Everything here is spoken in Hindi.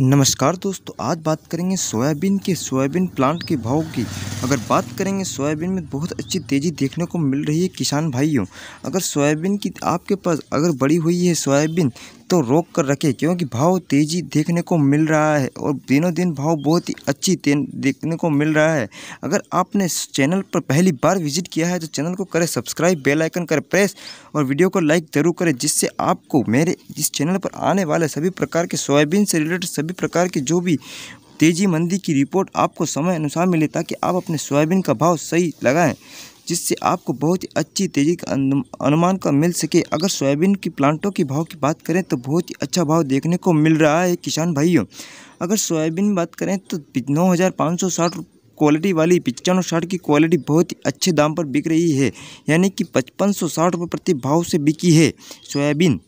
नमस्कार दोस्तों आज बात करेंगे सोयाबीन के सोयाबीन प्लांट के भाव की अगर बात करेंगे सोयाबीन में बहुत अच्छी तेज़ी देखने को मिल रही है किसान भाइयों अगर सोयाबीन की आपके पास अगर बड़ी हुई है सोयाबीन तो रोक कर रखें क्योंकि भाव तेज़ी देखने को मिल रहा है और दिनों दिन भाव बहुत ही अच्छी देखने को मिल रहा है अगर आपने चैनल पर पहली बार विजिट किया है तो चैनल को करें सब्सक्राइब बेल आइकन करें प्रेस और वीडियो को लाइक ज़रूर करें जिससे आपको मेरे इस चैनल पर आने वाले सभी प्रकार के सोयाबीन से रिलेटेड सभी प्रकार के जो भी तेज़ी मंदी की रिपोर्ट आपको समय अनुसार मिले ताकि आप अपने सोयाबीन का भाव सही लगाएँ जिससे आपको बहुत ही अच्छी तेज़ी का अनुमान का मिल सके अगर सोयाबीन की प्लांटों के भाव की बात करें तो बहुत ही अच्छा भाव देखने को मिल रहा है किसान भाइयों अगर सोयाबीन बात करें तो नौ हज़ार पाँच सौ साठ क्वालिटी वाली पिचानव साठ की क्वालिटी बहुत ही अच्छे दाम पर बिक रही है यानी कि पचपन सौ साठ रुपये प्रति भाव से बिकी है सोयाबीन